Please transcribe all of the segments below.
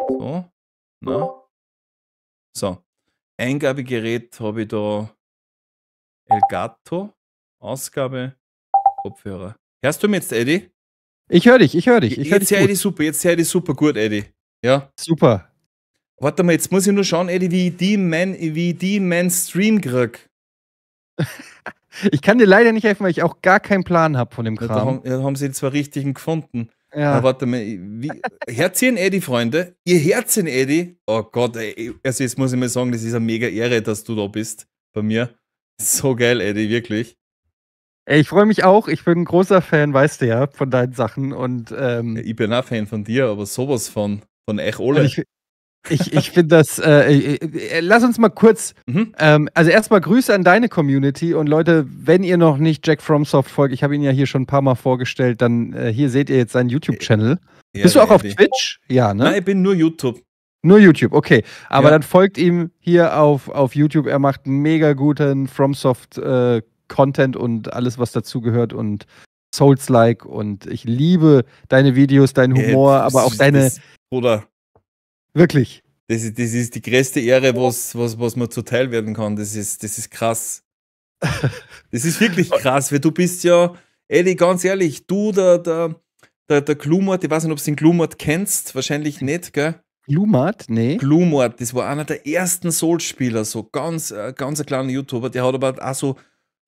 So. Na. So. Eingabegerät habe ich da Elgato. Ausgabe. Kopfhörer. Hörst du mich jetzt, Eddie? Ich höre dich, ich höre dich. Ich jetzt höre ich dich super, jetzt höre ich super gut, Eddie. Ja. Super. Warte mal, jetzt muss ich nur schauen, Eddie, wie ich die mein, wie ich die mein Stream krieg. ich kann dir leider nicht helfen, weil ich auch gar keinen Plan habe von dem Kram. Ja, da haben, da haben sie den zwar richtigen gefunden. Ja. Na, warte mal, wie, herziehen Eddie, eh Freunde. Ihr Herzen, Eddie. Eh oh Gott, ey, also jetzt muss ich mal sagen, das ist eine mega Ehre, dass du da bist bei mir. So geil, Eddie, wirklich. Ey, ich freue mich auch. Ich bin ein großer Fan, weißt du ja, von deinen Sachen. Und, ähm, ja, ich bin auch Fan von dir, aber sowas von, von euch alle. Ich, ich, ich finde das, äh, äh, äh, lass uns mal kurz, mhm. ähm, also erstmal Grüße an deine Community und Leute, wenn ihr noch nicht Jack FromSoft folgt, ich habe ihn ja hier schon ein paar Mal vorgestellt, dann äh, hier seht ihr jetzt seinen YouTube-Channel. Ja, Bist du auch auf Idee. Twitch? Ja, ne? Nein, ich bin nur YouTube. Nur YouTube, okay. Aber ja. dann folgt ihm hier auf, auf YouTube. Er macht mega guten FromSoft-Content äh, und alles, was dazugehört und Souls-like. Und ich liebe deine Videos, deinen Humor, äh, aber auch deine. Bruder, Wirklich. Das ist, das ist die größte Ehre, was, was, was man zuteil werden kann. Das ist, das ist krass. Das ist wirklich krass, weil du bist ja, Eddie, ganz ehrlich, du, der, der, der, der Glumort, ich weiß nicht, ob du den Glumort kennst, wahrscheinlich nicht, gell? Glumart, nee. Glumart, das war einer der ersten Souls-Spieler, so ganz, äh, ganz ein kleiner YouTuber, der hat aber auch so,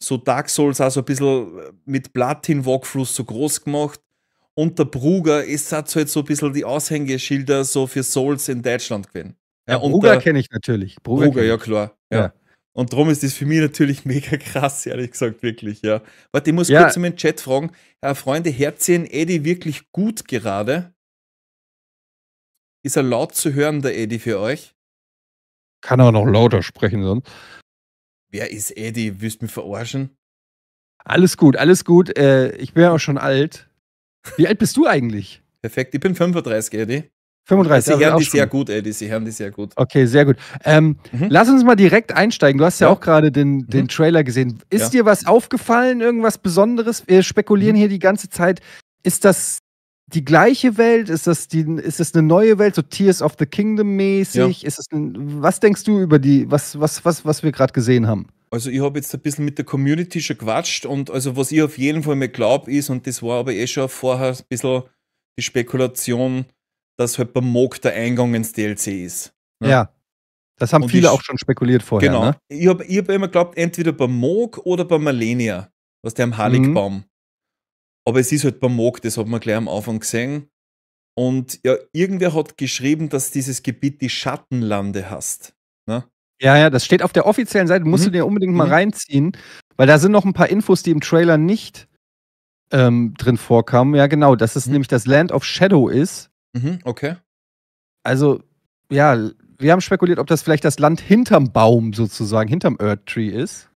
so Dark Souls auch so ein bisschen mit Platin-Walkthroughs so groß gemacht und der Bruger ist halt so ein bisschen die Aushängeschilder so für Souls in Deutschland gewesen. Ja, ja, Bruger kenne ich natürlich. Bruger, Bruger ja klar. Ja. ja. Und darum ist das für mich natürlich mega krass, ehrlich gesagt, wirklich, ja. Warte, ich muss kurz in den Chat fragen. Äh, Freunde, herziehen Eddie wirklich gut gerade? Ist er laut zu hören, der Eddie, für euch? Kann auch noch lauter sprechen sonst. Wer ist Eddie? Willst du mich verarschen? Alles gut, alles gut. Äh, ich bin ja auch schon alt. Wie alt bist du eigentlich? Perfekt, ich bin 35, Eddie. 35. Also sie also hören die schon. sehr gut, Eddie. Sie hören die sehr gut. Okay, sehr gut. Ähm, mhm. Lass uns mal direkt einsteigen. Du hast ja, ja. auch gerade den, mhm. Trailer gesehen. Ist ja. dir was aufgefallen, irgendwas Besonderes? Wir spekulieren mhm. hier die ganze Zeit. Ist das die gleiche Welt? Ist das, die, ist das eine neue Welt, so Tears of the Kingdom mäßig? Ja. was denkst du über die, was, was, was, was wir gerade gesehen haben? Also ich habe jetzt ein bisschen mit der Community schon gequatscht und also was ich auf jeden Fall mehr glaube ist, und das war aber eh schon vorher ein bisschen die Spekulation, dass halt beim Mog der Eingang ins DLC ist. Ne? Ja. Das haben und viele ich, auch schon spekuliert vorher. Genau. Ne? Ich habe hab immer geglaubt, entweder beim Mog oder bei Malenia, was der am Haligbaum. Mhm. Aber es ist halt beim Mog, das hat man gleich am Anfang gesehen. Und ja, irgendwer hat geschrieben, dass dieses Gebiet die Schattenlande hast. Ne? Ja, ja, das steht auf der offiziellen Seite, musst mhm. du dir unbedingt mal mhm. reinziehen, weil da sind noch ein paar Infos, die im Trailer nicht ähm, drin vorkamen. Ja, genau, dass es mhm. nämlich das Land of Shadow ist. Mhm, okay. Also, ja, wir haben spekuliert, ob das vielleicht das Land hinterm Baum sozusagen, hinterm Earth Tree ist.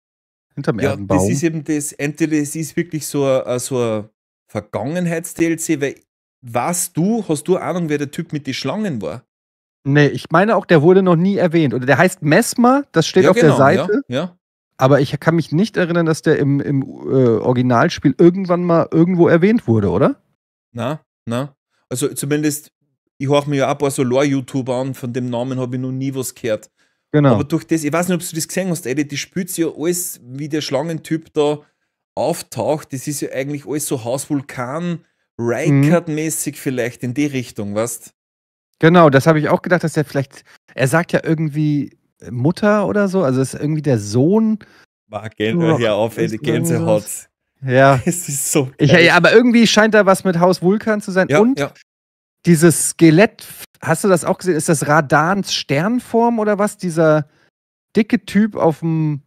Hinterm ja, Erdenbaum. Das ist eben das, entweder es ist wirklich so äh, ein, so Vergangenheits-DLC, weil was du, hast du Ahnung, wer der Typ mit den Schlangen war? Nee, ich meine auch, der wurde noch nie erwähnt. Oder der heißt Mesmer, das steht ja, auf genau, der Seite. Ja, ja. Aber ich kann mich nicht erinnern, dass der im, im äh, Originalspiel irgendwann mal irgendwo erwähnt wurde, oder? Na, na. Also zumindest, ich höre mir ja ein paar so Lore-YouTuber an, von dem Namen habe ich noch nie was gehört. Genau. Aber durch das, ich weiß nicht, ob du das gesehen hast, Eddie, die spielt ja alles, wie der Schlangentyp da auftaucht. Das ist ja eigentlich alles so Haus Vulkan, Reichert-mäßig mhm. vielleicht in die Richtung, weißt du? Genau, das habe ich auch gedacht, dass er vielleicht, er sagt ja irgendwie äh, Mutter oder so, also ist irgendwie der Sohn. Mark Gänsehaut hier auf äh, Gänsehaut. Ja. es ist so geil. Ich, ja, aber irgendwie scheint da was mit Haus Vulkan zu sein. Ja, Und ja. dieses Skelett, hast du das auch gesehen? Ist das Radans Sternform oder was? Dieser dicke Typ auf dem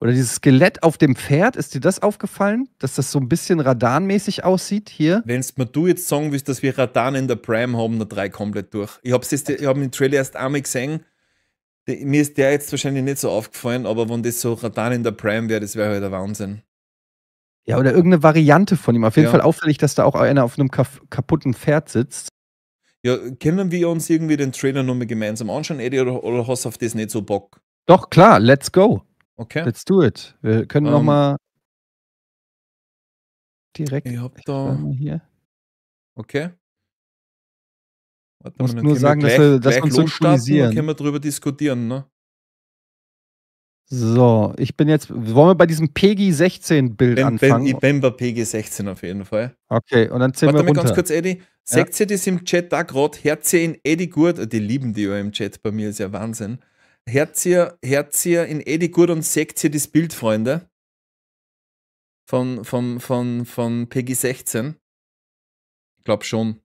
oder dieses Skelett auf dem Pferd, ist dir das aufgefallen, dass das so ein bisschen radanmäßig aussieht hier? Wenn mir du jetzt sagen willst, dass wir Radan in der Prime haben, dann drei komplett durch. Ich habe hab den Trailer erst einmal gesehen. mir ist der jetzt wahrscheinlich nicht so aufgefallen, aber wenn das so Radan in der Prime wäre, das wäre halt der Wahnsinn. Ja, oder irgendeine Variante von ihm. Auf jeden ja. Fall auffällig, dass da auch einer auf einem kaputten Pferd sitzt. Ja, können wir uns irgendwie den Trailer nochmal gemeinsam anschauen, Eddie, oder, oder hast du auf das nicht so Bock? Doch, klar, let's go. Okay. Let's do it. Wir können ähm, um, nochmal direkt. ich hab da. Hier. Okay. Warte Musst mal, nur sagen, gleich, dass wir, dass wir uns synchronisieren. können wir drüber diskutieren, ne? So, ich bin jetzt. Wollen wir bei diesem PEGI 16 Bild ben, anfangen? Ben, bin bei PEGI 16 auf jeden Fall. Okay, und dann zählen Warte wir runter. Warte mal ganz kurz, Eddie. Seht ja. ihr das im Chat da gerade? Herz in Eddie Gurt. Die lieben die ja im Chat bei mir, ist ja Wahnsinn. Herz ihr, Herz ihr in Eddie gut und seht ihr das Bild, Freunde. Von, von, von, von Peggy 16. Ich glaube schon.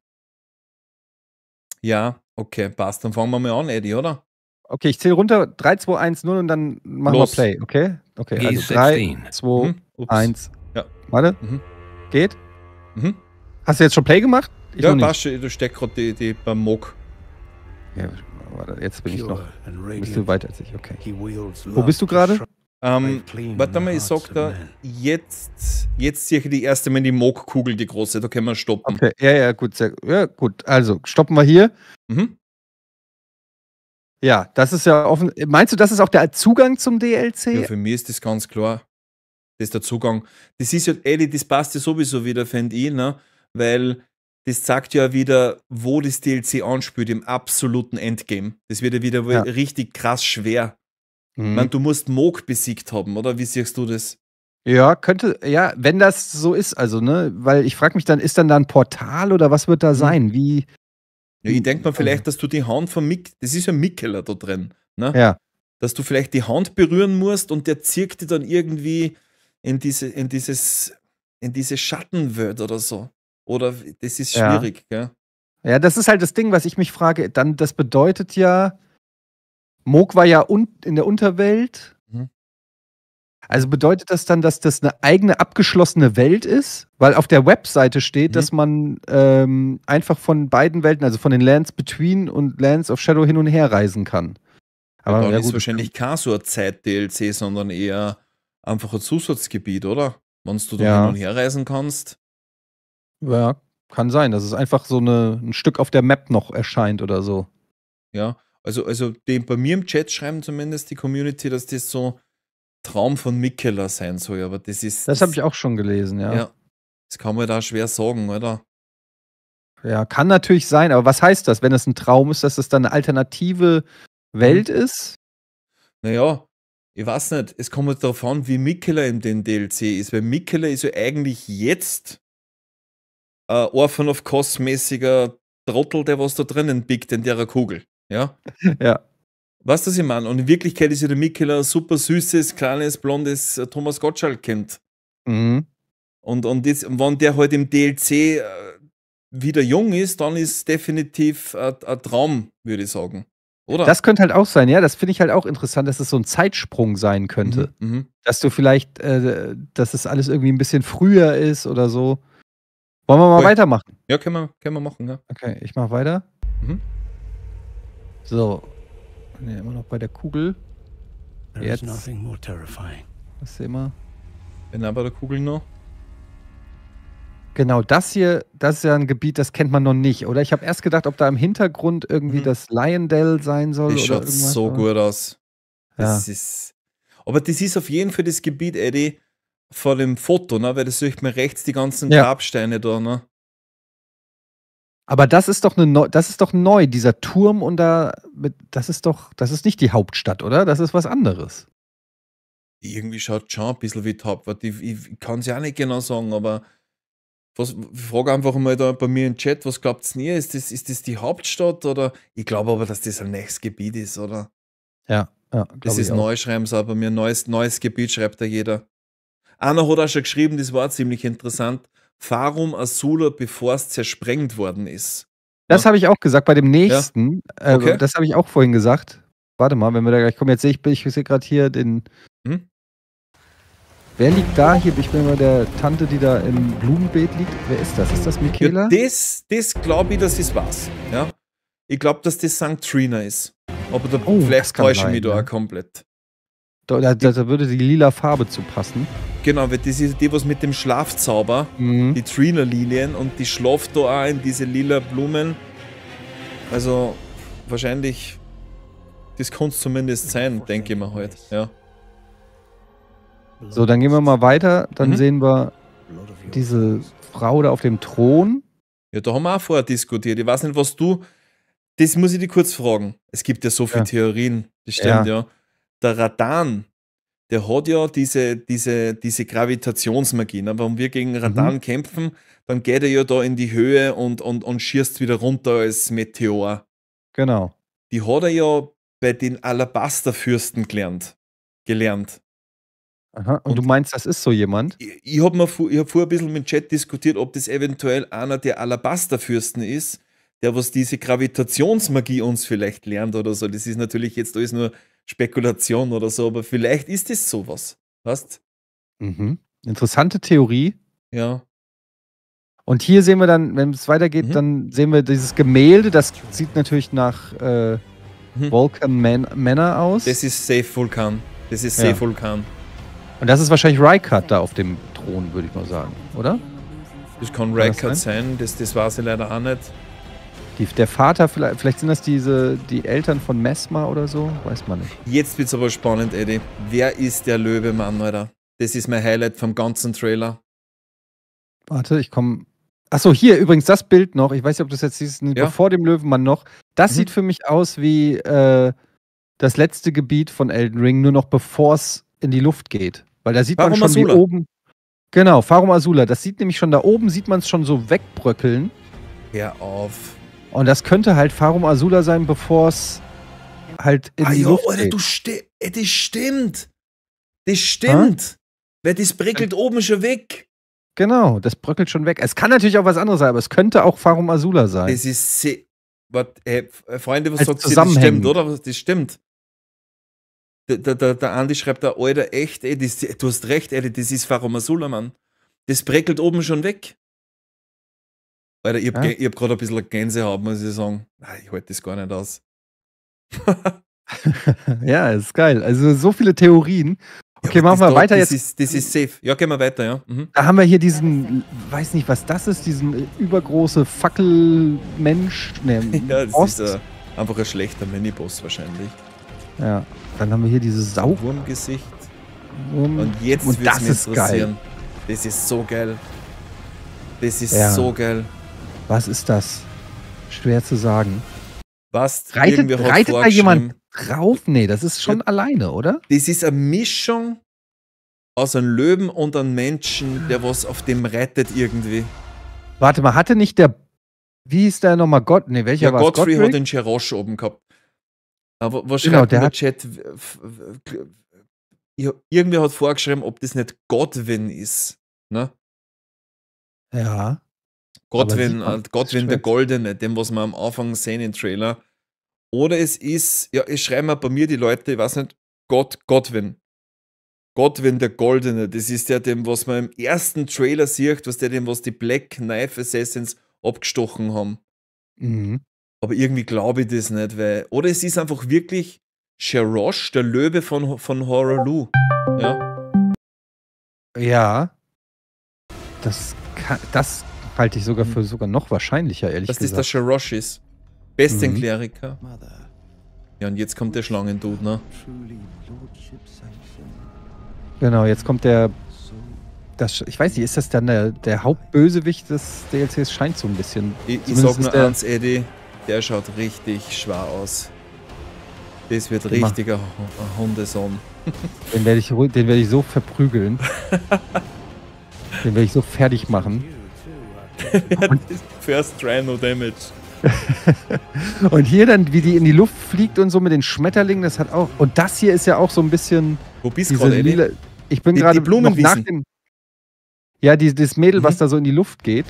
Ja, okay, passt. Dann fangen wir mal an, Eddie, oder? Okay, ich zähle runter 3, 2, 1, 0 und dann machen Los. wir Play, okay? Okay, also 3, 2, hm? 1. Ja. Warte. Mhm. Geht? Mhm. Hast du jetzt schon Play gemacht? Ich ja, passt schon. Du steckst gerade die, die beim Mock. Ja, warte, jetzt bin ich noch. ein bisschen weiter als ich, okay. Wo bist du gerade? Ähm, warte mal, ich sag da, jetzt, jetzt sehe ich die erste, wenn die Moog-Kugel die große, da können wir stoppen. Okay, ja, ja, gut, sehr, ja, gut. Also, stoppen wir hier. Mhm. Ja, das ist ja offen. Meinst du, das ist auch der Zugang zum DLC? Ja, für mich ist das ganz klar. Das ist der Zugang. Das ist ja, Eddie, das passt ja sowieso wieder, fände ich, ne? Weil das zeigt ja wieder, wo das DLC anspielt, im absoluten Endgame. Das wird ja wieder ja. richtig krass schwer. Mhm. Ich du musst Moog besiegt haben, oder? Wie siehst du das? Ja, könnte, ja, wenn das so ist, also, ne, weil ich frage mich dann, ist dann da ein Portal oder was wird da hm. sein? Wie. Ja, ich denke mal also vielleicht, dass du die Hand von Mick, das ist ja Mikkeler da drin, ne? Ja. Dass du vielleicht die Hand berühren musst und der zirkt dir dann irgendwie in diese, in dieses, in diese Schattenwelt oder so. Oder das ist schwierig, ja. gell? Ja, das ist halt das Ding, was ich mich frage. Dann, das bedeutet ja, Moog war ja un in der Unterwelt. Mhm. Also bedeutet das dann, dass das eine eigene abgeschlossene Welt ist? Weil auf der Webseite steht, mhm. dass man ähm, einfach von beiden Welten, also von den Lands Between und Lands of Shadow hin und her reisen kann. Aber das ja, ist wahrscheinlich kein so ein Zeit-DLC, sondern eher einfach ein Zusatzgebiet, oder? Wenn du da ja. hin und her reisen kannst. Ja, kann sein, dass es einfach so eine, ein Stück auf der Map noch erscheint oder so. Ja, also, also die, bei mir im Chat schreiben zumindest die Community, dass das so Traum von Mikkeler sein soll, aber das ist. Das, habe ich auch schon gelesen, ja. Ja, das kann man da schwer sagen, oder? Ja, kann natürlich sein, aber was heißt das, wenn es ein Traum ist, dass es dann eine alternative Welt hm. ist? Naja, ich weiß nicht, es kommt darauf an, wie Mikkeler in dem DLC ist, weil Mikkeler ist ja eigentlich jetzt äh, Orphan of Cos-mäßiger Trottel, der was da drinnen biegt in der Kugel. Ja? Ja. Was das ich meine? Und in Wirklichkeit ist ja der Mikkel ein super süßes, kleines, blondes äh, Thomas Gottschalk-Kind. Mhm. Und, und jetzt, wenn der heute halt im DLC äh, wieder jung ist, dann ist definitiv ein, Traum, würde ich sagen. Oder? Das könnte halt auch sein, ja. Das finde ich halt auch interessant, dass es so ein Zeitsprung sein könnte. Mhm, mhm. dass du vielleicht, äh, dass es alles irgendwie ein bisschen früher ist oder so. Wollen wir mal cool. weitermachen? Ja, können wir, können wir machen, ja. Okay, ich mach weiter. Mhm. So. Ja, immer noch bei der Kugel. There Jetzt. Is nothing more terrifying. Was ist immer? Bin aber der Kugel noch. Genau, das hier, das ist ja ein Gebiet, das kennt man noch nicht, oder? Ich habe erst gedacht, ob da im Hintergrund irgendwie mhm. das Liondale sein soll. Das schaut so oder? gut aus. Das ja. ist. Aber das ist auf jeden Fall das Gebiet, Eddie vor dem Foto, ne? weil das sieht man rechts die ganzen ja. Grabsteine da. Ne? Aber das ist doch eine das ist doch neu, dieser Turm und da das ist doch, das ist nicht die Hauptstadt, oder? Das ist was anderes. Irgendwie schaut schon ein bisschen wie top. Hauptstadt. Ich, ich kann es ja auch nicht genau sagen, aber was, ich frage einfach mal da bei mir im Chat, was glaubt ihr? Ist das, ist das die Hauptstadt oder? Ich glaube aber, dass das ein neues Gebiet ist, oder? Ja, ja. Das ist neu, schreiben sie aber mir. Neues, neues Gebiet schreibt da jeder. Anna hat auch schon geschrieben, das war ziemlich interessant. Farum Azula, bevor es zersprengt worden ist. Das ja. habe ich auch gesagt, bei dem nächsten. Ja. Äh, okay. Äh, das habe ich auch vorhin gesagt. Warte mal, wenn wir da gleich kommen. Jetzt sehe ich, ich sehe gerade hier den. Hm? Wer liegt da hier? Ich bin bei der Tante, die da im Blumenbeet liegt. Wer ist das? Ist das Michaela? Ja, das, das glaube ich, das ist was. Ja? Ich glaube, dass das St. Trina ist. Aber da oh, vielleicht täusche ich mich da ne? komplett. Da, da, da, würde die lila Farbe zu passen. Genau, weil das ist die, was mit dem Schlafzauber, mhm. die Trina-Lilien und die schlaft da auch in diese lila Blumen. Also wahrscheinlich, das kann es zumindest sein, denke ich mir halt. Ja. So, dann gehen wir mal weiter. Dann mhm. sehen wir diese Frau da auf dem Thron. Ja, da haben wir auch vorher diskutiert. Ich weiß nicht, was du. Das muss ich dir kurz fragen. Es gibt ja so viele ja. Theorien, das stimmt, ja. ja. Der Radan, der hat ja diese, diese, diese Gravitationsmagie. Ne? Wenn wir gegen Radan mhm. kämpfen, dann geht er ja da in die Höhe und, und, und schießt wieder runter als Meteor. Genau. Die hat er ja bei den Alabasterfürsten gelernt. gelernt. Aha, und, und, du meinst, das ist so jemand? Ich, ich habe hab vorher ein bisschen mit dem Chat diskutiert, ob das eventuell einer der Alabasterfürsten ist, der was diese Gravitationsmagie uns vielleicht lernt oder so. Das ist natürlich jetzt alles nur Spekulation oder so, aber vielleicht ist es sowas. Weißt Mhm. Interessante Theorie. Ja. Und hier sehen wir dann, wenn es weitergeht, mhm. dann sehen wir dieses Gemälde. Das sieht natürlich nach äh, mhm. Vulcan Man Manor aus. Das ist Safe Vulcan. Das ist Safe ja. Vulkan. Und das ist wahrscheinlich Rykard da auf dem Thron, würde ich mal sagen, oder? Das kann Rykard sein. sein. Das, das weiß ich leider auch nicht. Die, der Vater, vielleicht, vielleicht sind das diese, die Eltern von Messmer oder so, weiß man nicht. Jetzt wird's aber spannend, Eddie. Wer ist der Löwemann, Mann, Das ist mein Highlight vom ganzen Trailer. Warte, ich komme. Achso, hier übrigens das Bild noch. Ich weiß nicht, ob das jetzt ist, ja. vor dem Löwenmann noch. Das mhm. sieht für mich aus wie äh, das letzte Gebiet von Elden Ring, nur noch bevor es in die Luft geht. Weil da sieht Farum man schon Azula. wie oben. Genau, Farum Azula. Das sieht nämlich schon da oben, sieht man es schon so wegbröckeln. Ja, auf. Und das könnte halt Farum Azula sein, bevor es halt in ah, die jo, Luft Alter, geht. du ey, äh, das stimmt. Das stimmt. Ha? Wer das bröckelt ja. oben schon weg. Genau, das bröckelt schon weg. Es kann natürlich auch was anderes sein, aber es könnte auch Farum Azula sein. Das ist was, ey, äh, äh, Freunde, was sagt ihr? Das stimmt, oder? Das stimmt. Der, der, der, der Andi schreibt da, Alter, echt, ey, das, du hast recht, ey, das ist Farum Azula, Mann. Das bröckelt oben schon weg. Alter, ich habe ja? hab gerade ein bisschen Gänsehaut, muss ich sagen. Nein, ich halte das gar nicht aus. ja, ist geil. Also so viele Theorien. Okay, ja, machen wir weiter das jetzt. Ist, das ist safe. Ja, gehen wir weiter, ja. Mhm. Da haben wir hier diesen, weiß nicht, was das ist, diesen äh, übergroße Fackelmensch. Ne, ja, das Ost. ist uh, einfach ein schlechter Miniboss wahrscheinlich. Ja, dann haben wir hier dieses Sau. Wurmgesicht. Um, und jetzt wird das ist geil. Das ist so geil. Das ist ja. so geil. Was ist das? Schwer zu sagen. Was reitet, reitet da jemand drauf? Nee, das ist schon ja, alleine, oder? Das ist eine Mischung aus einem Löwen und einem Menschen, der was auf dem rettet irgendwie. Warte mal, hatte nicht der. Wie ist der nochmal Gott? Nee, welcher war Godfrey, Godfrey hat den Cherosh oben gehabt. Aber was genau, der hat Chat? Irgendwer hat vorgeschrieben, ob das nicht Godwin ist. Ne? Ja. Godwin, äh, Godwin der Goldene, dem, was wir am Anfang sehen im Trailer. Oder es ist, ja, ich schreibe mal bei mir die Leute, ich weiß nicht, Gott, Godwin. Godwin der Goldene, das ist ja dem, was man im ersten Trailer sieht, was der, dem, was die Black Knife Assassins abgestochen haben. Mhm. Aber irgendwie glaube ich das nicht, weil. Oder es ist einfach wirklich Sherosh, der Löwe von, von Lou. Ja. Ja. Das, kann, das halte ich sogar mhm. für sogar noch wahrscheinlicher, ehrlich das gesagt. Das ist der Shiroshis. Besten mhm. Kleriker. Ja, und jetzt kommt der Schlangendude, ne? Genau, jetzt kommt der. Das, ich weiß nicht, ist das dann der, der Hauptbösewicht des DLCs? Scheint so ein bisschen. Ich, ich sag nur eins, Eddie, der schaut richtig schwer aus. Das wird Immer. richtiger Hundesohn. Den werde ich, werd ich so verprügeln. den werde ich so fertig machen. First try, no damage. und hier dann, wie die in die Luft fliegt und so mit den Schmetterlingen, das hat auch. Und das hier ist ja auch so ein bisschen. Wo bist du gerade? Ich bin gerade nach dem. Ja, die, das Mädel, mhm. was da so in die Luft geht.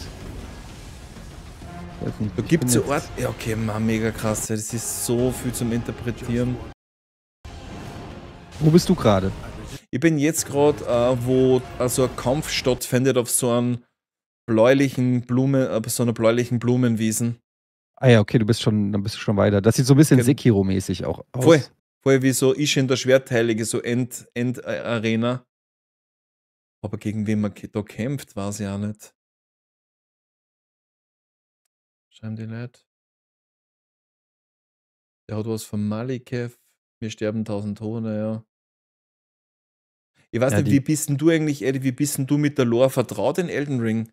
da gibt es so Ort. Ja, okay, man, mega krass. das ist so viel zum Interpretieren. Wo bist du gerade? Ich bin jetzt gerade, äh, wo also ein Kampf stattfindet auf so einem bläulichen Blume, äh, so einer bläulichen Blumenwiesen. Ah ja, okay, du bist schon, dann bist du schon weiter. Das sieht so ein bisschen okay. Genau. Sekiro-mäßig auch aus. Voll, voll wie so Ishin der Schwertheilige, so End, End äh, Aber gegen wen man da kämpft, war es ja nicht. Schreiben die nicht. Der hat was von Malikev. Wir sterben tausend Tode, ja. Ich weiß ja, nicht, wie bist denn du eigentlich, Eddie, wie bist denn du mit der Lore vertraut in Elden Ring?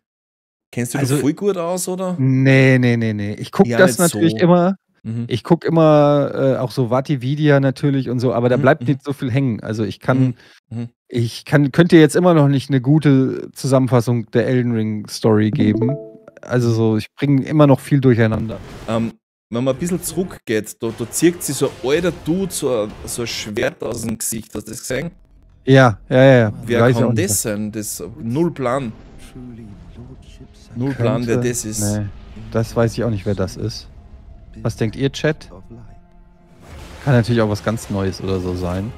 Kennst du also, dich voll gut aus, oder? Nee, nee, nee, nee. Ich gucke ja, das natürlich so. immer. Mhm. Ich gucke immer äh, auch so Vatividia natürlich und so, aber da mhm, bleibt mhm. nicht so viel hängen. Also ich kann, mhm, mhm. ich kann, könnte jetzt immer noch nicht eine gute Zusammenfassung der Elden Ring Story geben. Also so, ich bringe immer noch viel durcheinander. Ähm, wenn man ein bisschen zurückgeht, da, da zirkt sich so ein alter Dude so, so ein Schwert aus dem Gesicht. Hast du das gesehen? Ja, ja, ja. ja. Wer Weiß kann das sein? Das, null Plan. Null Plan, wer das ist. Nee, das weiß ich auch nicht, wer das ist. Was denkt ihr, Chat? Kann natürlich auch was ganz Neues oder so sein.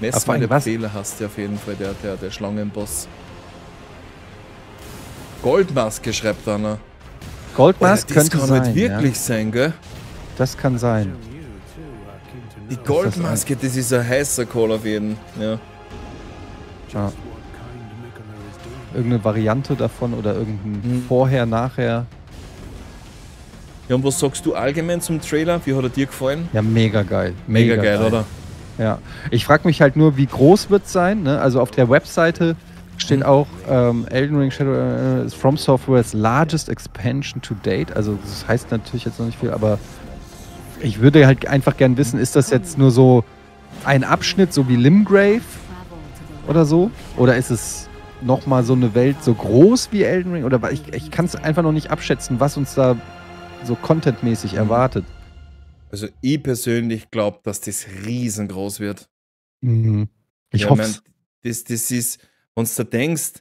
Mess, wenn du Fehler hast, ja auf jeden Fall, der, der, der Schlangenboss. Goldmaske, schreibt einer. Goldmaske könnte sein, Das nicht wirklich ja. sein, gell? Das kann sein. Die Goldmaske, das ist ein heißer Call auf jeden, ja. ja irgendeine Variante davon oder irgendein mhm. Vorher, Nachher. Ja, und was sagst du allgemein zum Trailer? Wie hat er dir gefallen? Ja, mega geil. Mega, mega geil, geil, oder? Ja. Ich frage mich halt nur, wie groß wird es sein? Ne? Also auf der Webseite steht mhm. auch ähm, Elden Ring Shadow äh, ist From Software's largest expansion to date. Also das heißt natürlich jetzt noch nicht viel, aber ich würde halt einfach gern wissen, ist das jetzt nur so ein Abschnitt, so wie Limgrave oder so? Oder ist es nochmal so eine Welt so groß wie Elden Ring? Oder ich, ich kann es einfach noch nicht abschätzen, was uns da so contentmäßig mhm. erwartet. Also ich persönlich glaube, dass das riesengroß wird. Mhm. Ich ja, hoffe. Mein, das, das ist, wenn du da denkst,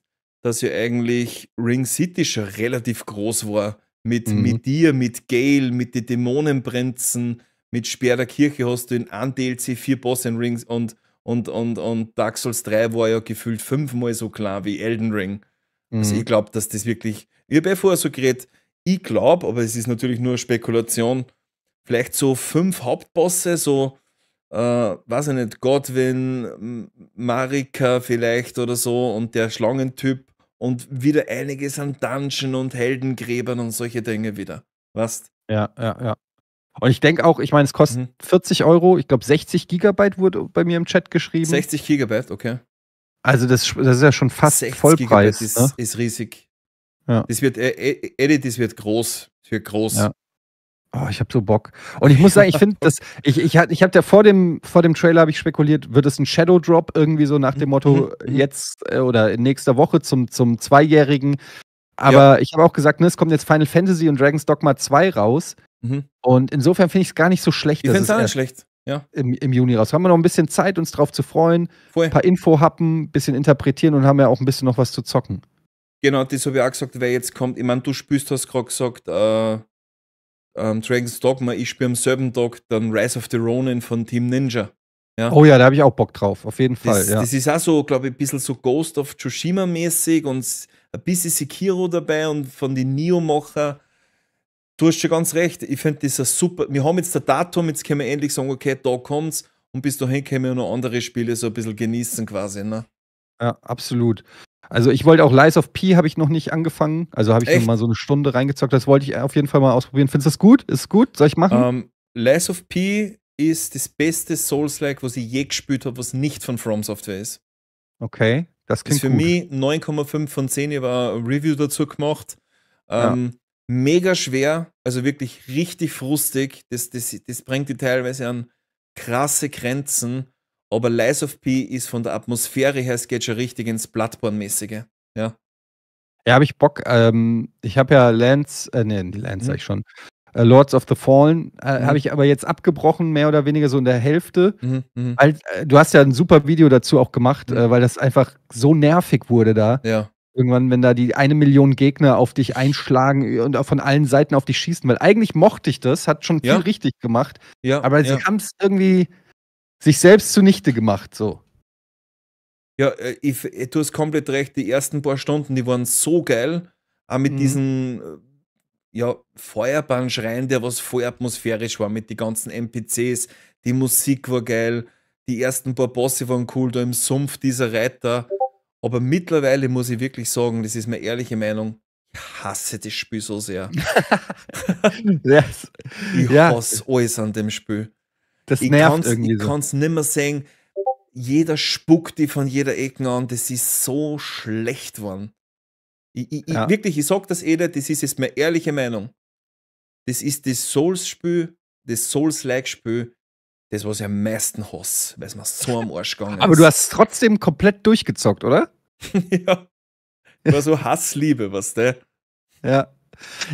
dass ja eigentlich Ring City schon relativ groß war. Mit, mhm. mit dir, mit Gale, mit den Dämonenprinzen, mit Sperr der Kirche hast du in einem DLC vier Boss in Rings und und, und, und Dark Souls 3 war ja gefühlt fünfmal so klar wie Elden Ring. Also mhm. Also ich glaube, dass das wirklich. Ich habe ja vorher so geredet, ich glaube, aber es ist natürlich nur Spekulation, vielleicht so fünf Hauptbosse, so, äh, weiß ich nicht, Godwin, Marika vielleicht oder so und der Schlangentyp und wieder einiges an Dungeon und Heldengräbern und solche Dinge wieder. Was? Ja, ja, ja. Und ich denke auch, ich meine, es kostet mhm. 40 Euro. Ich glaube, 60 Gigabyte wurde bei mir im Chat geschrieben. 60 Gigabyte, okay. Also, das, das ist ja schon fast 60 Vollpreis. Gigabyte ne? ist, ne? ist riesig. Ja. Das wird, äh, Edit, das wird groß. Das wird groß. Ja. Oh, ich habe so Bock. Und ich muss sagen, ich finde das, ich, ich, ich habe ja vor dem, vor dem Trailer habe ich spekuliert, wird es ein Shadow Drop irgendwie so nach dem Motto mhm. Mhm. jetzt äh, oder in nächster Woche zum, zum Zweijährigen. Aber ja. ich habe auch gesagt, ne, es kommt jetzt Final Fantasy und Dragon's Dogma 2 raus. Mhm. Und insofern finde ich es gar nicht so schlecht. Ich finde es auch nicht schlecht. Ja. Im, Im, Juni raus. Haben wir noch ein bisschen Zeit, uns drauf zu freuen. Ein paar Info happen, ein bisschen interpretieren und haben ja auch ein bisschen noch was zu zocken. Genau, das habe ich auch gesagt, wer jetzt kommt. Ich meine, du spürst, hast gerade gesagt, äh, ähm, Dragon's Dogma, ich spiele am selben Tag dann Rise of the Ronin von Team Ninja. Ja. Oh ja, da habe ich auch Bock drauf, auf jeden Fall. Das, ja. das ist auch so, glaube ich, ein bisschen so Ghost of Tsushima-mäßig und ein bisschen Sekiro dabei und von den Neo-Macher du hast schon ganz recht, ich finde das ist super. Wir haben jetzt das Datum, jetzt können wir endlich sagen, okay, da kommt's und bis dahin können wir noch andere Spiele so ein bisschen genießen quasi, ne? Ja, absolut. Also ich wollte auch Lies of P habe ich noch nicht angefangen. Also habe ich Echt? noch mal so eine Stunde reingezockt. Das wollte ich auf jeden Fall mal ausprobieren. Findest du das gut? Ist gut? Soll ich machen? Um, ähm, Lies of P ist das beste Souls-like, was ich je gespielt habe, was nicht von From Software ist. Okay, das klingt gut. ist für gut. mich 9,5 von 10. Ich habe ein Review dazu gemacht. Ähm, ja mega schwer, also wirklich richtig frustig. Das, das, das bringt die teilweise an krasse Grenzen. Aber Lies of P ist von der Atmosphäre her, es geht schon richtig ins Bloodborne-mäßige. Ja. Ja, habe ich Bock. Ähm, ich habe ja Lance, äh, nee, Lance mhm. sag ich schon. Äh, Lords of the Fallen äh, mhm. habe ich aber jetzt abgebrochen, mehr oder weniger so in der Hälfte. Mhm. Weil, mhm. äh, du hast ja ein super Video dazu auch gemacht, mhm. äh, weil das einfach so nervig wurde da. Ja. Irgendwann, wenn da die eine Million Gegner auf dich einschlagen und von allen Seiten auf dich schießen, weil eigentlich mochte ich das, hat schon viel ja. richtig gemacht. Ja, aber sie ja. haben es irgendwie sich selbst zunichte gemacht, so. Ja, äh, ich, äh, du hast komplett recht. Die ersten paar Stunden, die waren so geil. Auch mit mhm. diesen äh, ja, Feuerbahnschrein, der was voll atmosphärisch war mit den ganzen NPCs. Die Musik war geil. Die ersten paar Bosse waren cool. Da im Sumpf dieser Reiter. Aber mittlerweile muss ich wirklich sagen, das ist meine ehrliche Meinung, ich hasse das Spiel so sehr. yes. Ich ja. hasse alles an dem Spiel. Das ich nervt kann's, irgendwie. Ich so. kann es nicht mehr sehen. Jeder spuckt die von jeder Ecke an. Das ist so schlecht geworden. Ich, ich, ja. ich, wirklich, ich sage das jeder, eh das ist jetzt meine ehrliche Meinung. Das ist das Souls-Spiel, das Souls-like-Spiel, das, was ich am meisten hasse, weil es mir so am Arsch gegangen ist. Aber du hast trotzdem komplett durchgezockt, oder? ja. War so Hassliebe, was der. Ja.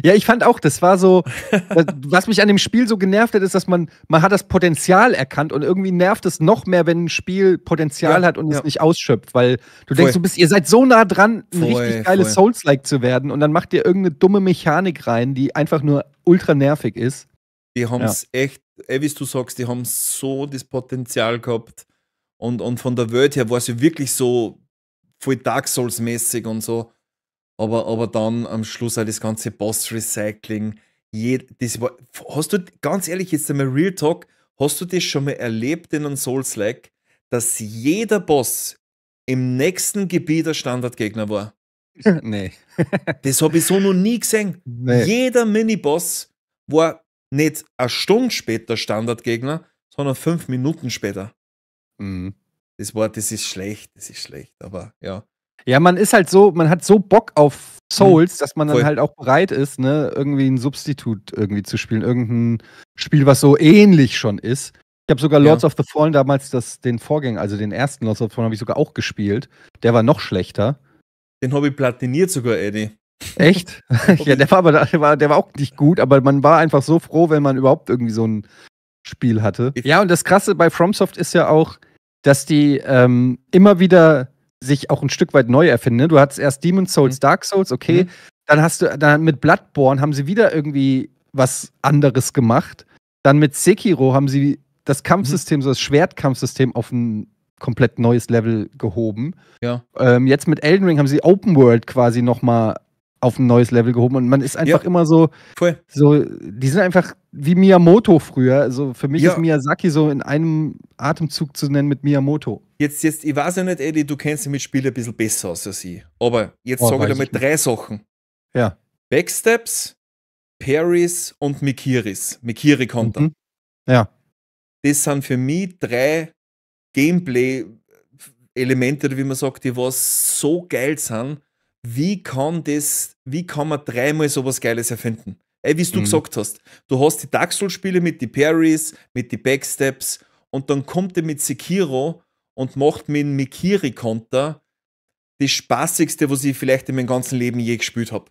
Ja, ich fand auch, das war so, äh, was mich an dem Spiel so genervt hat, ist, dass man, man hat das Potenzial erkannt und irgendwie nervt es noch mehr, wenn ein Spiel Potenzial ja, hat und ja. es nicht ausschöpft, weil du voll. denkst, du bist, ihr seid so nah dran, ein voll, richtig geiles Souls-like zu werden und dann macht ihr irgendeine dumme Mechanik rein, die einfach nur ultra nervig ist. Die haben es ja. echt eh, wie du sagst, die haben so das Potenzial gehabt. Und, und von der Welt her war sie wirklich so voll Dark Souls-mäßig und so. Aber, aber dann am Schluss auch das ganze Boss-Recycling. hast du, ganz ehrlich, jetzt einmal Real Talk, hast du das schon mal erlebt in einem Souls-Like, dass jeder Boss im nächsten Gebiet ein Standardgegner war? nee. das habe ich so noch nie gesehen. Nee. Jeder Miniboss war nicht eine Stunde später Standardgegner, sondern fünf Minuten später. Mhm. Das Wort, das ist schlecht, das ist schlecht, aber ja. Ja, man ist halt so, man hat so Bock auf Souls, mhm. dass man dann Voll. halt auch bereit ist, ne, irgendwie ein Substitut irgendwie zu spielen, irgendein Spiel, was so ähnlich schon ist. Ich habe sogar Lords ja. of the Fallen damals das, den Vorgänger, also den ersten Lords of the Fallen, habe ich sogar auch gespielt. Der war noch schlechter. Den habe ich platiniert sogar, Eddie. Echt? Ja, der war aber der war, der war auch nicht gut, aber man war einfach so froh, wenn man überhaupt irgendwie so ein Spiel hatte. Ja, und das Krasse bei FromSoft ist ja auch, dass die ähm, immer wieder sich auch ein Stück weit neu erfinden. Du hattest erst Demon's Souls, mhm. Dark Souls, okay. Mhm. Dann hast du, dann mit Bloodborne haben sie wieder irgendwie was anderes gemacht. Dann mit Sekiro haben sie das mhm. Kampfsystem, mhm. so das Schwertkampfsystem auf ein komplett neues Level gehoben. Ja. Ähm, jetzt mit Elden Ring haben sie Open World quasi nochmal auf ein neues Level gehoben und man ist einfach ja. immer so, Voll. so, die sind einfach wie Miyamoto früher. Also für mich ja. ist Miyazaki so in einem Atemzug zu nennen mit Miyamoto. Jetzt, jetzt, ich weiß ja nicht, Eddie, du kennst dich mit Spielen ein bisschen besser als ich. Aber jetzt oh, sage ich dir drei Sachen. Ja. Backsteps, Paris und Mikiris. Mikiri kommt Mhm. Ja. Das sind für mich drei Gameplay-Elemente, wie man sagt, die was so geil sind, wie kann das, wie kann man dreimal sowas Geiles erfinden? Ey, wie du mhm. gesagt hast, du hast die Dark Souls-Spiele mit die Parries, mit die Backsteps und dann kommt er mit Sekiro und macht mit Mikiri-Konter das spaßigste, was ich vielleicht in meinem ganzen Leben je gespielt habe.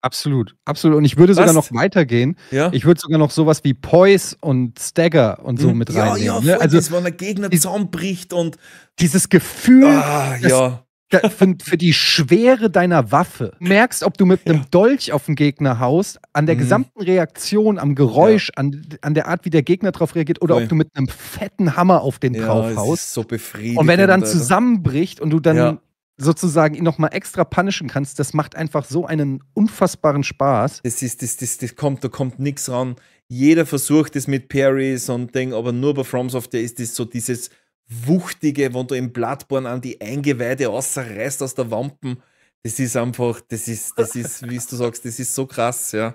Absolut, absolut. Und ich würde sogar Passt. noch weitergehen. Ja? Ich würde sogar noch sowas wie Poise und Stagger und so mhm. mit reinnehmen. Ja, ja, ne? voll, ne? also, das, wenn der Gegner zusammenbricht und. Dieses Gefühl, ah, ja da, für, für, die Schwere deiner Waffe merkst, ob du mit einem ja. Dolch auf den Gegner haust, an der mhm. gesamten Reaktion, am Geräusch, ja. an, an der Art, wie der Gegner drauf reagiert, oder Oi. ob du mit einem fetten Hammer auf den ja, drauf haust. so befriedigend. Und wenn er dann zusammenbricht und du dann ja. sozusagen ihn nochmal extra punishen kannst, das macht einfach so einen unfassbaren Spaß. Das ist, das, das, das kommt, da kommt nichts ran. Jeder versucht es mit Parries und Ding, aber nur bei From ist das so dieses Wuchtige, wenn du im Blattborn an die Eingeweide rausreißt aus der Wampen. Das ist einfach, das ist, das ist, wie du sagst, das ist so krass, ja.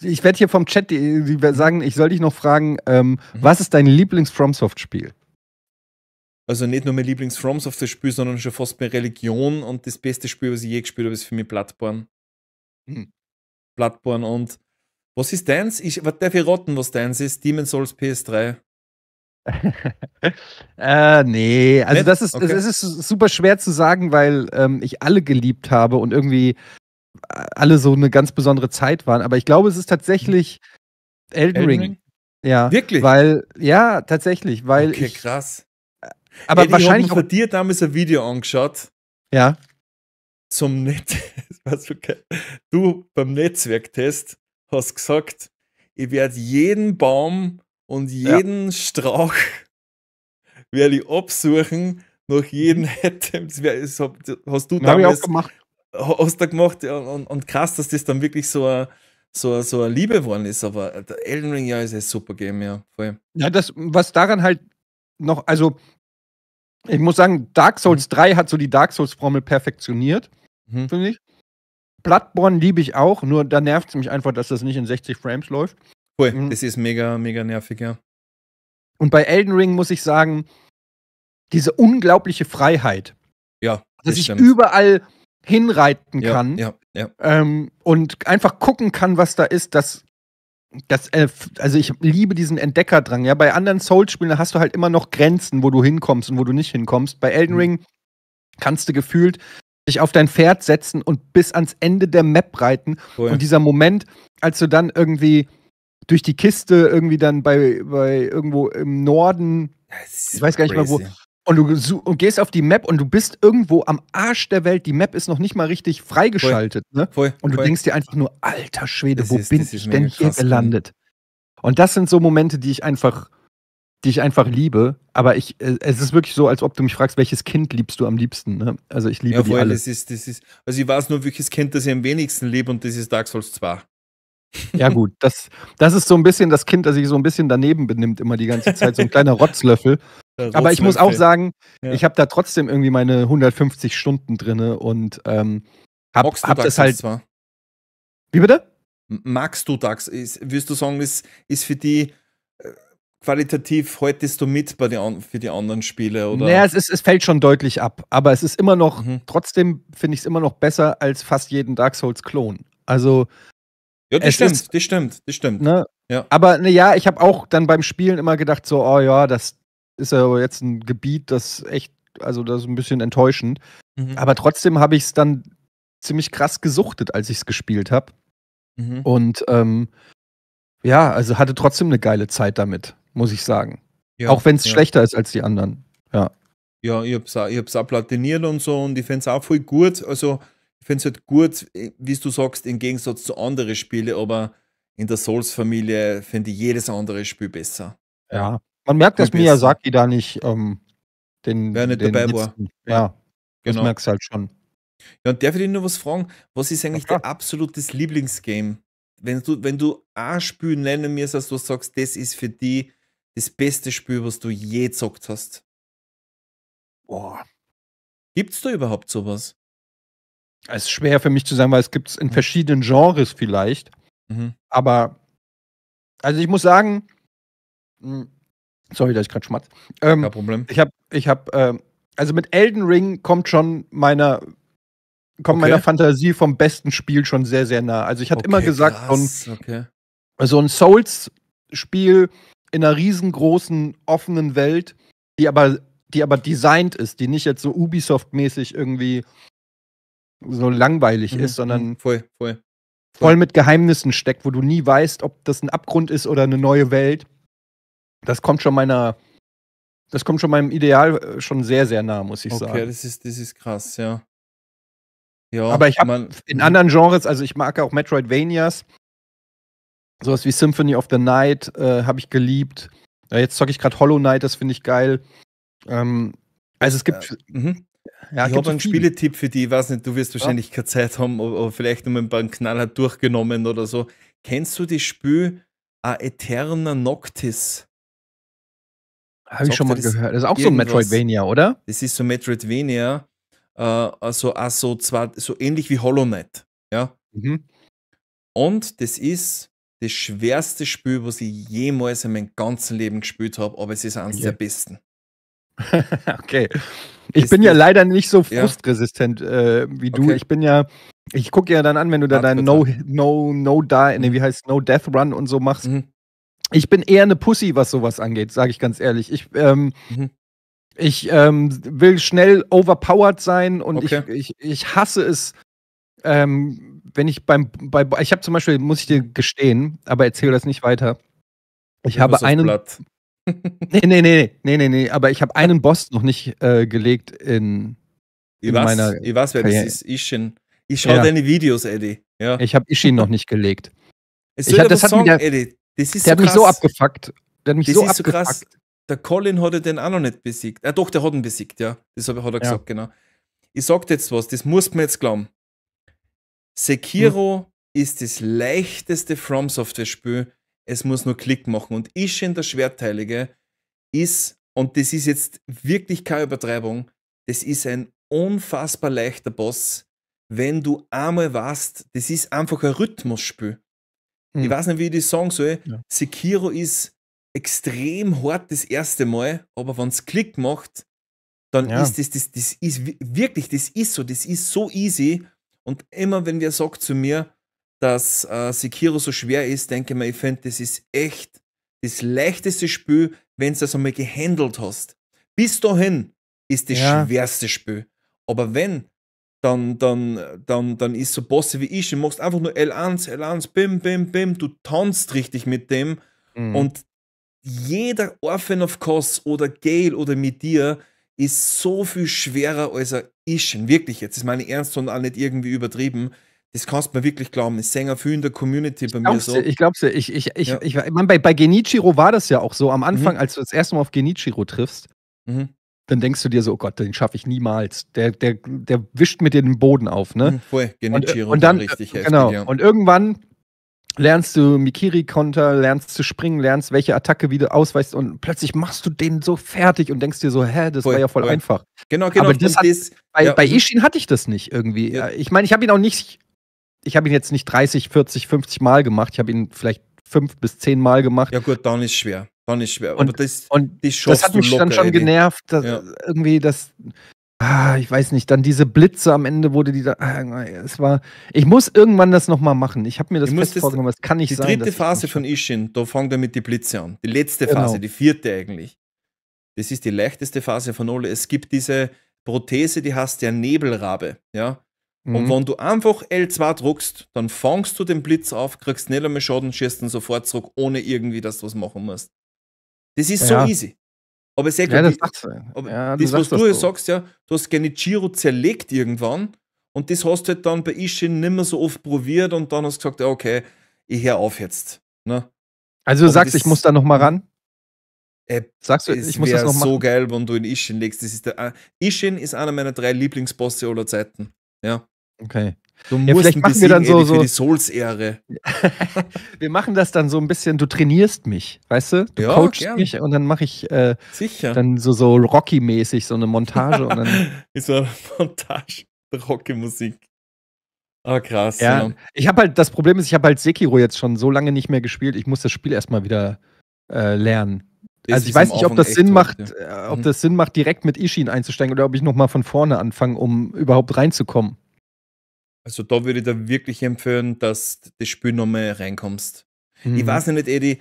Ich werde hier vom Chat die, die sagen, ich soll dich noch fragen, ähm, mhm. was ist dein Lieblings-FromSoft-Spiel? Also nicht nur mein Lieblings-FromSoft-Spiel, sondern schon fast meine Religion und das beste Spiel, was ich je gespielt habe, ist für mich Bloodborne. Mhm. Bloodborne und was ist deins? Ich, was darf ich raten, was deins ist? Demon Souls PS3. äh, nee, also das ist, okay. das ist super schwer zu sagen, weil ähm, ich alle geliebt habe und irgendwie äh, alle so eine ganz besondere Zeit waren. Aber ich glaube, es ist tatsächlich Elden, Elden Ring? Ring. Ja. Wirklich? Weil, ja, tatsächlich, weil. Okay, ich, krass. Äh, aber Ey, wahrscheinlich. Ich habe dir damals ein Video angeschaut. Ja. Zum Netz. So du beim Netzwerktest hast gesagt, ich werde jeden Baum und jeden ja. Strauch werde ich absuchen, nach jedem Item. Mhm. Das hast du damals gemacht. Hast du gemacht und, und, und, krass, dass das dann wirklich so eine, so, so eine Liebe geworden ist. Aber der Elden Ring, ja, ist ein super Game, ja. Voll. Ja, das, was daran halt noch, also ich muss sagen, Dark mhm. Souls mhm. 3 hat so die Dark Souls-Formel perfektioniert, mhm. finde ich. Bloodborne liebe ich auch, nur da nervt es mich einfach, dass das nicht in 60 Frames läuft. Cool, mhm. das ist mega, mega nervig, ja. Und bei Elden Ring muss ich sagen, diese unglaubliche Freiheit. Ja. Dass das ich überall hinreiten ja, kann ja, ja. Ähm, und einfach gucken kann, was da ist, dass. das äh, also ich liebe diesen Entdeckerdrang. Ja, bei anderen Souls-Spielen hast du halt immer noch Grenzen, wo du hinkommst und wo du nicht hinkommst. Bei Elden mhm. Ring kannst du gefühlt dich auf dein Pferd setzen und bis ans Ende der Map reiten. Cool. Und dieser Moment, als du dann irgendwie durch die Kiste irgendwie dann bei, bei irgendwo im Norden. Ich weiß gar nicht mal wo. Und du und gehst auf die Map und du bist irgendwo am Arsch der Welt. Die Map ist noch nicht mal richtig freigeschaltet. Voll. Ne? Voll. und du Voll. denkst dir einfach nur, alter Schwede, das wo ist, bin ich denn hier gelandet? Und das sind so Momente, die ich einfach, die ich einfach liebe. Aber ich, äh, es ist wirklich so, als ob du mich fragst, welches Kind liebst du am liebsten? Ne? Also ich liebe ja, voll, die alle. Das ist, das ist, also ich weiß nur, welches Kind das ich am wenigsten liebe und das ist Dark Souls 2. Ja, gut, das, das ist so ein bisschen das Kind, das sich so ein bisschen daneben benimmt, immer die ganze Zeit, so ein kleiner Rotzlöffel. Aber ich muss auch sagen, ja. ich habe da trotzdem irgendwie meine 150 Stunden drin und ähm, hab, hab das halt. Zwar. Wie bitte? Magst du DAX? Ist, würdest du sagen, ist, ist für die äh, qualitativ haltest du mit bei die, für die anderen Spiele? Oder? Naja, es, ist, es fällt schon deutlich ab, aber es ist immer noch, mhm. trotzdem finde ich es immer noch besser als fast jeden Dark Souls-Klon. Also ja, das stimmt, ist, das stimmt, das stimmt. Ne? Ja. Aber ne, ja, ich habe auch dann beim Spielen immer gedacht, so, oh ja, das ist ja jetzt ein Gebiet, das echt, also das ist ein bisschen enttäuschend. Mhm. Aber trotzdem habe ich es dann ziemlich krass gesuchtet, als ich es gespielt habe. Mhm. Und ähm, ja, also hatte trotzdem eine geile Zeit damit, muss ich sagen. Ja, auch wenn es ja. schlechter ist als die anderen. Ja. Ja, ich hab's, auch, auch platiniert und so und ich fände es auch voll gut. Also finde es halt gut, äh, wie du sagst, im Gegensatz zu anderen Spielen, aber in der Souls-Familie finde ich jedes andere Spiel besser. Ja, man merkt, dass Miyazaki da nicht ähm, den. Wer nicht den dabei letzten, war. Ja, ja, genau. das merkst halt schon. Ja, und darf ich dir nur was fragen? Was ist eigentlich ja, dein absolutes Lieblingsgame? Wenn du, wenn du ein Spiel nennen mir dass du sagst, das ist für dich das beste Spiel, was du je gezockt hast. Boah. Gibt's da überhaupt sowas? Es ist schwer für mich zu sagen, weil es gibt es in mhm. verschiedenen Genres vielleicht. Mhm. Aber, also ich muss sagen, hm, sorry, da ich gerade schmatz. Ähm, Kein Problem. Ich habe, ich habe, äh, also mit Elden Ring kommt schon meiner, kommt okay. meiner Fantasie vom besten Spiel schon sehr, sehr nah. Also ich hatte okay, immer gesagt, so ein, okay. so ein Souls-Spiel in einer riesengroßen, offenen Welt, die aber, die aber designt ist, die nicht jetzt so Ubisoft-mäßig irgendwie so langweilig mhm. ist, sondern mhm. voll, voll, voll. voll mit Geheimnissen steckt, wo du nie weißt, ob das ein Abgrund ist oder eine neue Welt. Das kommt schon meiner, das kommt schon meinem Ideal äh, schon sehr, sehr nah, muss ich okay, sagen. Okay, das ist, das ist krass, ja. ja Aber ich habe in mhm. anderen Genres, also ich mag auch Metroidvanias, sowas wie Symphony of the Night äh, habe ich geliebt. Ja, äh, jetzt zocke ich gerade Hollow Knight, das finde ich geil. Ähm, also es gibt äh, mhm. Ja, ich habe einen Spieletipp für die, ich weiß nicht, du wirst wahrscheinlich ja. keine Zeit haben, aber vielleicht um ein paar Knaller durchgenommen oder so. Kennst du das Spiel A äh, Eterna Noctis? Habe ich schon mal das gehört. Das ist auch irgendwas. so ein Metroidvania, oder? Das ist so Metroidvania, äh, also, also zwar, so ähnlich wie Hollow Knight. Ja? Mhm. Und das ist das schwerste Spiel, was ich jemals in meinem ganzen Leben gespielt habe, aber es ist eines okay. der besten. okay. Ich ist bin ja leider nicht so frustresistent ja. äh, wie du. Okay. Ich bin ja, ich gucke ja dann an, wenn du da deinen No, No, No Die, nee, mhm. wie heißt No Death Run und so machst. Mhm. Ich bin eher eine Pussy, was sowas angeht, sage ich ganz ehrlich. Ich, ähm, mhm. ich ähm, will schnell overpowered sein und okay. ich, ich, ich hasse es, ähm, wenn ich beim, bei, ich habe zum Beispiel, muss ich dir gestehen, aber erzähle das nicht weiter. Ich, ich habe einen, Blatt nee, nee, nee, nee, nee, nee, aber ich habe einen Boss noch nicht äh, gelegt in, in ich meiner. Ich weiß, wer Karriere. das ist. Ishin. Ich schaue ja. deine Videos, Eddie. Ja. Ich habe Ishin noch nicht gelegt. Es ich hab, das hat sagen, der, Eddie, das ist der so hat mich so abgefuckt. Der hat mich das so ist abgefuckt. so krass. Der Colin hatte den auch noch nicht besiegt. Ah, doch, der hat ihn besiegt, ja. Das hat er ja. gesagt, genau. Ich sag jetzt was, das muss man jetzt glauben. Sekiro hm. ist das leichteste From Software-Spiel, es muss nur Klick machen. Und Ishin, der Schwertteilige, ist, und das ist jetzt wirklich keine Übertreibung, das ist ein unfassbar leichter Boss, wenn du einmal weißt, das ist einfach ein Rhythmusspiel. Mhm. Ich hm. weiß nicht, wie ich das sagen soll. Ja. Sekiro ist extrem hart das erste Mal, aber wenn es Klick macht, dann ja. ist das, das, das ist wirklich, das ist so, das ist so easy. Und immer wenn wer sagt zu mir, dass äh, Sekiro so schwer ist, denke ich mir, ich finde, das ist echt das leichteste Spiel, wenn du das einmal gehandelt hast. Bis dahin ist das ja. schwerste Spiel. Aber wenn, dann, dann, dann, dann ist so Bosse wie ich, du machst einfach nur L1, L1, bim, bim, bim, du tanzt richtig mit dem mhm. und jeder Orphan of Cos oder Gale oder mit dir ist so viel schwerer als er ist. Wirklich jetzt, ist meine Ernst und auch nicht irgendwie übertrieben. Das kannst du mir wirklich glauben. Ich Sänger viel in der Community bei mir so. Ich glaube dir. Ich, ich, ich, ja. ich, ich, man, bei, bei Genichiro war das ja auch so. Am Anfang, mhm. als du das erste Mal auf Genichiro triffst, mhm. dann denkst du dir so, oh Gott, den schaffe ich niemals. Der, der, der wischt mit dir den Boden auf, ne? Mhm, voll. Äh, Genichiro und, und dann, äh, richtig heftig, Genau. Ja. Und irgendwann lernst du Mikiri-Konter, lernst zu springen, lernst, welche Attacke wieder ausweichst und plötzlich machst du den so fertig und denkst dir so, hä, das voll, war ja voll, voll einfach. Genau, genau. Aber das hat, das, bei, ja. bei mhm. Ishin hatte ich das nicht irgendwie. Äh, ich meine, ich habe ihn auch nicht ich habe ihn jetzt nicht 30, 40, 50 Mal gemacht, ich habe ihn vielleicht fünf bis zehn Mal gemacht. Ja gut, dann ist schwer. Dann ist schwer. Und, Aber das, und das, das hat mich locker, dann schon ey, genervt, dass ja. irgendwie das. Ah, ich weiß nicht, dann diese Blitze am Ende wurde die da. Ah, es war. Ich muss irgendwann das nochmal machen. Ich habe mir das fest vorgenommen, das kann nicht die sein. Die dritte Phase von Ishin, da fangen damit die Blitze an. Die letzte genau. Phase, die vierte eigentlich. Das ist die leichteste Phase von Ole. Es gibt diese Prothese, die heißt der Nebelrabe. Ja? Mhm. Und wenn du einfach L2 druckst, dann fangst du den Blitz auf, kriegst nicht einmal Schaden, schießt ihn sofort zurück, ohne irgendwie, dass du was machen musst. Das ist ja. so easy. Aber sehr gut. ja, das, die, aber ja, das was du jetzt sagst, ja, du hast gerne Genichiro zerlegt irgendwann und das hast du halt dann bei Ishin nicht mehr so oft probiert und dann hast du gesagt, ja, okay, ich hör auf jetzt. Ne? Also du aber sagst, ich muss da nochmal ran? Äh, sagst du, ich muss das nochmal machen? so geil, wenn du in Ishin legst. Das ist der, äh, Ishin ist einer meiner drei Lieblingsbosse aller Zeiten. Ja. Okay. Du musst ja, vielleicht machen wir dann so, so für die Souls-Ehre. wir machen das dann so ein bisschen, du trainierst mich, weißt du? Du ja, coachst gern. mich und dann mache ich äh, Sicher. dann so, so Rocky-mäßig so eine Montage und dann. so eine Montage, Rocky-Musik. Ah, oh, krass. Ja, ja. Ich habe halt, das Problem ist, ich habe halt Sekiro jetzt schon so lange nicht mehr gespielt, ich muss das Spiel erstmal wieder äh, lernen also ich weiß nicht, ob das Sinn macht, ja. Äh, ob mhm. das Sinn macht, direkt mit Ishin einzusteigen oder ob ich nochmal von vorne anfange, um überhaupt reinzukommen. Also da würde ich dir wirklich empfehlen, dass das Spiel nochmal reinkommst. Mhm. Ich weiß nicht, Eddie,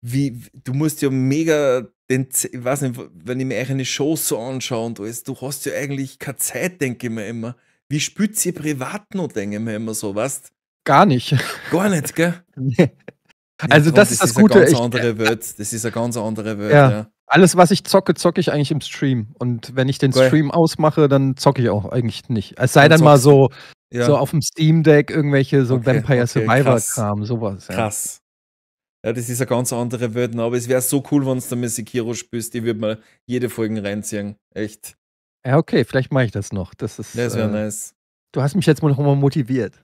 wie, du musst ja mega den, ich weiß nicht, wenn ich mir eine Show so anschaue und alles, du hast ja eigentlich keine Zeit, denke ich mir immer. Wie spielt sie privat noch, denke ich mir immer so, weißt Gar nicht. Gar nicht, gell? Also oh, das, das ist das Gute. Ganz ich, andere äh, Welt. Das ist eine ganz andere Welt. Ja. ja. Alles, was ich zocke, zocke ich eigentlich im Stream. Und wenn ich den Geil. Stream ausmache, dann zocke ich auch eigentlich nicht. Es sei dann, dann mal so, ja. so auf dem Steam Deck irgendwelche so okay, Vampire okay, Survivor Kram, sowas. Ja. Krass. Ja, das ist eine ganz andere Welt. Ne? Aber es wäre so cool, wenn du mit Sekiro spielst. Die würde mal jede Folge reinziehen. Echt. Ja, okay, vielleicht mache ich das noch. Das ist. Das wäre äh, nice. Du hast mich jetzt mal nochmal motiviert.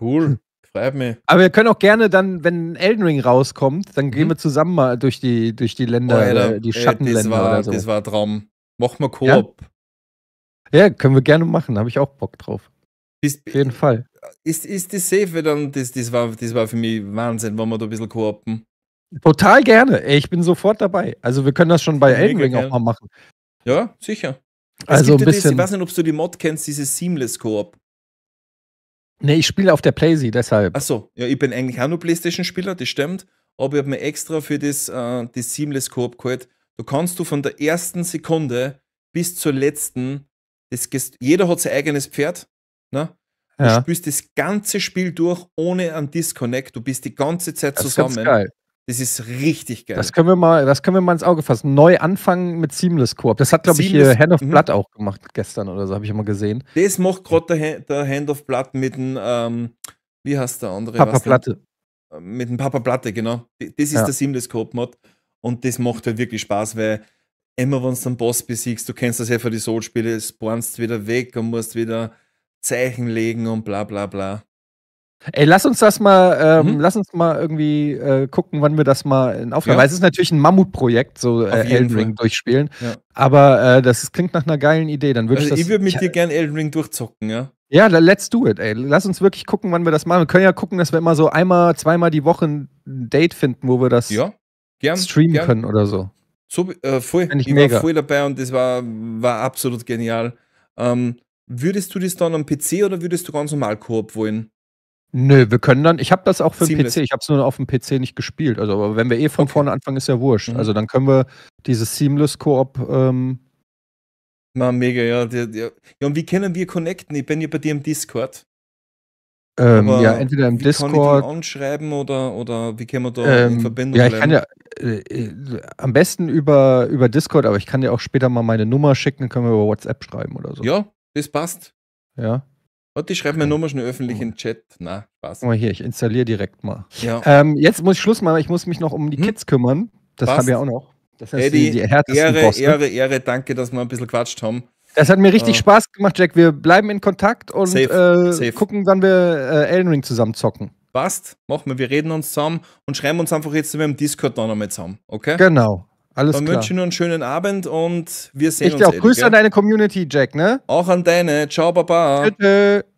Cool. Schreib mir. Aber wir können auch gerne dann, wenn Elden Ring rauskommt, dann gehen mhm. wir zusammen mal durch die, durch die Länder, oh, Alter, äh, die Schattenländer. Ey, das, war, oder so. das war ein Traum. Mach mal Koop. Ja? ja? können wir gerne machen, habe ich auch Bock drauf. Ist, Auf jeden Fall. Ist, ist das safe? Dann, das, das, war, das war für mich Wahnsinn, wenn wir da ein bisschen koopen. Total gerne. Ich bin sofort dabei. Also wir können das schon bei Elden Ring auch mal machen. Ja, sicher. Es also ein bisschen. Das, ich weiß nicht, ob du die Mod kennst, dieses Seamless Koop. Nee, ich spiele auf der Playsee, deshalb. Achso, ja, ich bin eigentlich auch nur Playstation-Spieler, das stimmt. Aber ich habe mir extra für das, äh, das Seamless Coop geholt. Da kannst du von der ersten Sekunde bis zur letzten, das, jeder hat sein eigenes Pferd, ne? Du ja. spielst das ganze Spiel durch ohne einen Disconnect. Du bist die ganze Zeit zusammen. Das ist ganz geil. Das ist richtig geil. Das können wir mal, das können wir mal ins Auge fassen. Neu anfangen mit Seamless Coop. Das hat, glaube ich, hier äh, Hand of mhm. Blood auch gemacht gestern oder so, habe ich immer gesehen. Das macht gerade der, der, Hand of Blood mit dem, ähm, wie heißt der andere? Papa Platte. Äh, mit dem Papa Platte, genau. Das ist ja. der Seamless Coop Mod. Und das macht halt wirklich Spaß, weil immer, wenn du einen Boss besiegst, du kennst das ja für die Soul-Spiele, spawnst wieder weg und musst wieder Zeichen legen und bla bla bla. Ey, lass uns das mal, ähm, mhm. lass uns mal irgendwie äh, gucken, wann wir das mal in Aufnahme. Ja. Weil es ist natürlich ein Mammutprojekt, so äh, Elden Ring durchspielen. Ja. Aber äh, das klingt nach einer geilen Idee. Dann würde also ich, ich würde mit ich, dir gerne Elden Ring durchzocken, ja. Ja, let's do it, ey. Lass uns wirklich gucken, wann wir das machen. Wir können ja gucken, dass wir immer so einmal, zweimal die Woche ein Date finden, wo wir das ja, gern, streamen gern. können oder so. So äh, voll. Ich, ich war voll dabei und das war, war absolut genial. Ähm, würdest du das dann am PC oder würdest du ganz normal Koop wollen? Nö, wir können dann, ich habe das auch für den PC, ich habe es nur auf dem PC nicht gespielt. Also, aber wenn wir eh von okay. vorne anfangen, ist ja wurscht. Mhm. Also dann können wir dieses Seamless Koop ähm, na, mega, ja. ja. und wie können wir connecten? Ich bin ja bei dir im Discord. Ähm, ja, entweder im wie Discord. Kann ich den anschreiben oder, oder wie können wir da ähm, in Verbindung ja, ich Kann ja, äh, äh, am besten über, über Discord, aber ich kann dir auch später mal meine Nummer schicken, dann können wir über WhatsApp schreiben oder so. Ja, das passt. Ja. Und die schreiben mir nur mal schnell öffentlich in den Chat. Na, Spaß. Guck mal hier, ich installiere direkt mal. Ja. Ähm, jetzt muss ich Schluss machen, ich muss mich noch um die hm? Kids kümmern. Das Passt. haben wir auch noch. Das heißt, Eddie, die, die Ehre, Boss, Ehre, Ehre, danke, dass wir ein bisschen quatscht haben. Das hat mir richtig äh. Spaß gemacht, Jack. Wir bleiben in Kontakt und safe, äh, safe. gucken, wann wir äh, Elden Ring zusammen zocken. Passt, machen wir. Wir reden uns zusammen und schreiben uns einfach jetzt mit dem Discord dann nochmal zusammen, okay? Genau. Alles Dann klar. wünsche ich nur einen schönen Abend und wir sehen ich uns. Ich eh auch. Grüße an deine Community, Jack, ne? Auch an deine. Ciao, Baba. Tschüss.